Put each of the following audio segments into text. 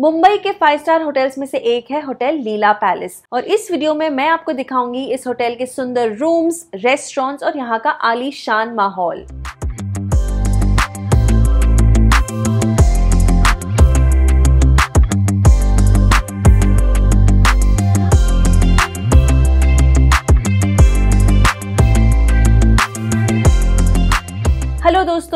मुंबई के five star hotels में से एक है होटल लीला पैलेस और इस वीडियो में मैं आपको दिखाऊंगी इस होटल के सुंदर रूम्स रेस्टोरेंट्स और यहाँ का आलीशान माहौल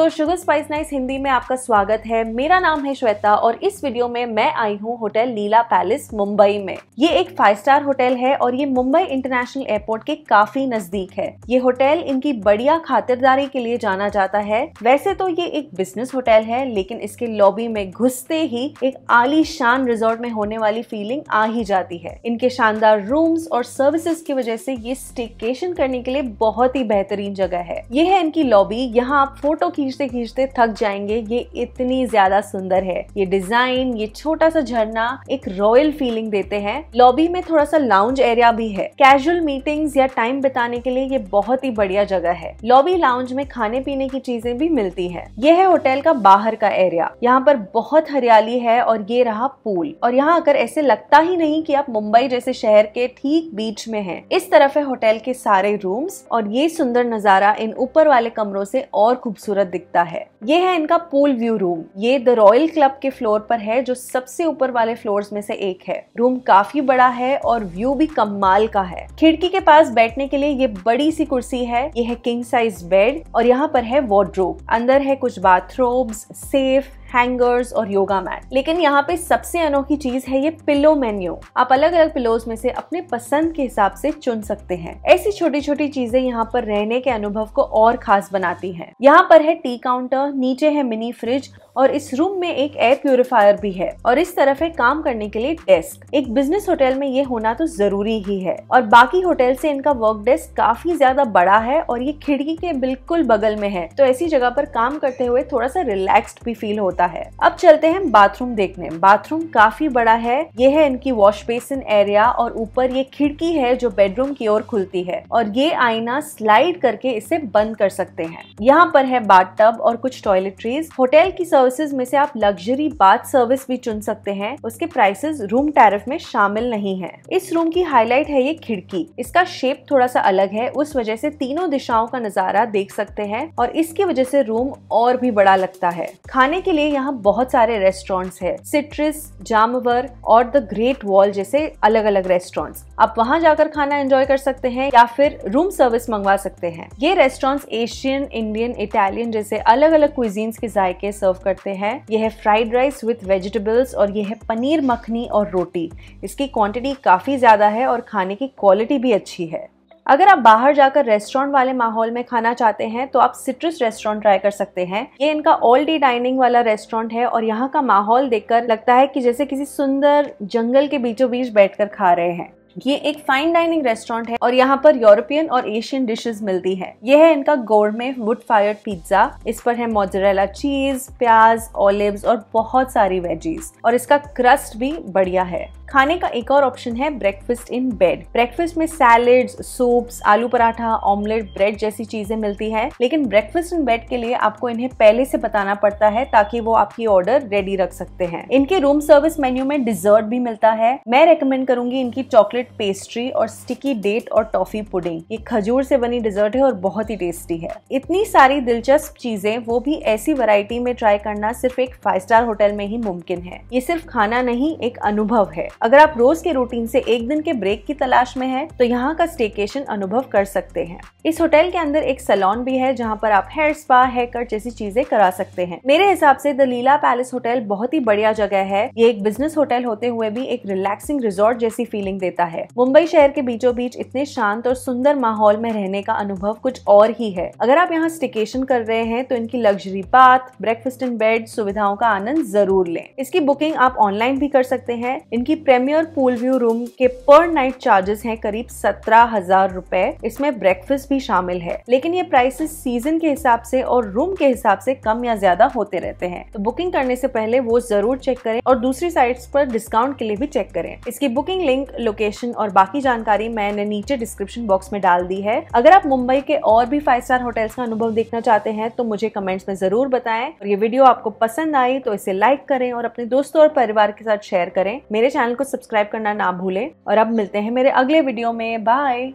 दोस्तों शुगर स्पाइस नाइस हिंदी में आपका स्वागत है मेरा नाम है श्वेता और इस वीडियो में मैं आई हूँ होटल लीला पैलेस मुंबई में ये एक फाइव स्टार होटल है और ये मुंबई इंटरनेशनल एयरपोर्ट के काफी नजदीक है ये होटल इनकी बढ़िया खातिरदारी के लिए जाना जाता है वैसे तो ये एक बिजनेस होटल है लेकिन इसके लॉबी में घुसते ही एक आलीशान रिजोर्ट में होने वाली फीलिंग आ ही जाती है इनके शानदार रूम्स और सर्विसेज की वजह से ये स्टेकेशन करने के लिए बहुत ही बेहतरीन जगह है ये है इनकी लॉबी यहाँ आप फोटो खींच खींचते खींचते थक जाएंगे ये इतनी ज्यादा सुंदर है ये डिजाइन ये छोटा सा झरना एक रॉयल फीलिंग देते हैं लॉबी में थोड़ा सा लाउंज एरिया भी है कैजुअल मीटिंग्स या टाइम बिताने के लिए ये बहुत ही बढ़िया जगह है लॉबी लाउंज में खाने पीने की चीजें भी मिलती है यह है होटल का बाहर का एरिया यहाँ पर बहुत हरियाली है और ये रहा पूल और यहाँ आकर ऐसे लगता ही नहीं की आप मुंबई जैसे शहर के ठीक बीच में है इस तरफ है होटल के सारे रूम्स और ये सुंदर नजारा इन ऊपर वाले कमरों से और खूबसूरत दिख दिखता है ये है इनका पूल व्यू रूम ये द रॉयल क्लब के फ्लोर पर है जो सबसे ऊपर वाले फ्लोर्स में से एक है रूम काफी बड़ा है और व्यू भी कमाल का है खिड़की के पास बैठने के लिए ये बड़ी सी कुर्सी है ये है किंग साइज बेड और यहाँ पर है वार्ड्रोब अंदर है कुछ बाथरूम्स सेफ हैंगर्स और योगा मैट लेकिन यहाँ पे सबसे अनोखी चीज है ये पिलो मेन्यू आप अलग अलग पिलोज में से अपने पसंद के हिसाब से चुन सकते हैं ऐसी छोटी छोटी चीजें यहाँ पर रहने के अनुभव को और खास बनाती है यहाँ पर है टी काउंटर नीचे है मिनी फ्रिज और इस रूम में एक एयर प्योरिफायर भी है और इस तरफ है काम करने के लिए डेस्क एक बिजनेस होटल में ये होना तो जरूरी ही है और बाकी होटल से इनका वर्क डेस्क काफी ज्यादा बड़ा है और ये खिड़की के बिल्कुल बगल में है तो ऐसी जगह पर काम करते हुए थोड़ा सा रिलैक्स्ड भी फील होता है सकता है अब चलते हैं बाथरूम देखने बाथरूम काफी बड़ा है ये है इनकी वॉश बेसिन एरिया और ऊपर ये खिड़की है जो बेडरूम की ओर खुलती है और ये आईना स्लाइड करके इसे बंद कर सकते हैं यहाँ पर है बाथ टब और कुछ टॉयलेट्रीज होटल की सर्विसेज में से आप लग्जरी बाथ सर्विस भी चुन सकते हैं उसके प्राइसेस रूम टैरिफ में शामिल नहीं है इस रूम की हाईलाइट है ये खिड़की इसका शेप थोड़ा सा अलग है उस वजह से तीनों दिशाओं का नजारा देख सकते हैं और इसकी वजह से रूम और भी बड़ा लगता है खाने के लिए यहाँ बहुत सारे रेस्टोरेंट्स है सिट्रिस जामवर और द ग्रेट वॉल जैसे अलग अलग रेस्टोरेंट्स आप वहाँ जाकर खाना एंजॉय कर सकते हैं या फिर रूम सर्विस मंगवा सकते हैं ये रेस्टोरेंट्स एशियन इंडियन इटालियन जैसे अलग अलग क्विजींस के जायके सर्व करते हैं यह है फ्राइड राइस विथ वेजिटेबल्स और यह है पनीर मखनी और रोटी इसकी क्वांटिटी काफ़ी ज़्यादा है और खाने की क्वालिटी भी अच्छी है अगर आप बाहर जाकर रेस्टोरेंट वाले माहौल में खाना चाहते हैं तो आप सिट्रस रेस्टोरेंट ट्राई कर सकते हैं ये इनका ऑल डे डाइनिंग वाला रेस्टोरेंट है और यहाँ का माहौल देखकर लगता है कि जैसे किसी सुंदर जंगल के बीचों बीच बैठकर खा रहे हैं ये एक फाइन डाइनिंग रेस्टोरेंट है और यहाँ पर यूरोपियन और एशियन डिशेस मिलती है यह है इनका गोरमे वुड फायर पिज्जा इस पर है मोजरेला चीज प्याज ऑलिव्स और बहुत सारी वेजीज और इसका क्रस्ट भी बढ़िया है खाने का एक और ऑप्शन है ब्रेकफास्ट इन बेड ब्रेकफास्ट में सैलेड सूप्स आलू पराठा ऑमलेट ब्रेड जैसी चीजें मिलती है लेकिन ब्रेकफास्ट इन बेड के लिए आपको इन्हें पहले से बताना पड़ता है ताकि वो आपकी ऑर्डर रेडी रख सकते हैं इनके रूम सर्विस मेन्यू में डिजर्ट भी मिलता है मैं रेकमेंड करूंगी इनकी चॉकलेट चॉकलेट पेस्ट्री और स्टिकी डेट और टॉफी पुडिंग ये खजूर से बनी डिजर्ट है और बहुत ही टेस्टी है इतनी सारी दिलचस्प चीजें वो भी ऐसी वैरायटी में ट्राई करना सिर्फ एक फाइव स्टार होटल में ही मुमकिन है ये सिर्फ खाना नहीं एक अनुभव है अगर आप रोज के रूटीन से एक दिन के ब्रेक की तलाश में है तो यहाँ का स्टेकेशन अनुभव कर सकते हैं इस होटल के अंदर एक सलोन भी है जहाँ पर आप हेयर स्पा हेयर कट जैसी चीजें करा सकते हैं मेरे हिसाब से द लीला पैलेस होटल बहुत ही बढ़िया जगह है ये एक बिजनेस होटल होते हुए भी एक रिलैक्सिंग रिजॉर्ट जैसी फीलिंग देता है है मुंबई शहर के बीचों बीच इतने शांत और सुंदर माहौल में रहने का अनुभव कुछ और ही है अगर आप यहाँ स्टिकेशन कर रहे हैं तो इनकी लग्जरी पाथ ब्रेकफास्ट एंड बेड सुविधाओं का आनंद जरूर लें इसकी बुकिंग आप ऑनलाइन भी कर सकते हैं इनकी प्रीमियर पूल व्यू रूम के पर नाइट चार्जेस हैं करीब सत्रह हजार रूपए इसमें ब्रेकफास्ट भी शामिल है लेकिन ये प्राइसेस सीजन के हिसाब से और रूम के हिसाब से कम या ज्यादा होते रहते हैं तो बुकिंग करने से पहले वो जरूर चेक करें और दूसरी साइट्स पर डिस्काउंट के लिए भी चेक करें इसकी बुकिंग लिंक लोकेशन एक्शन और बाकी जानकारी मैंने नीचे डिस्क्रिप्शन बॉक्स में डाल दी है अगर आप मुंबई के और भी फाइव स्टार होटल्स का अनुभव देखना चाहते हैं तो मुझे कमेंट्स में जरूर बताएं और ये वीडियो आपको पसंद आई तो इसे लाइक करें और अपने दोस्तों और परिवार के साथ शेयर करें मेरे चैनल को सब्सक्राइब करना ना भूलें और अब मिलते हैं मेरे अगले वीडियो में बाय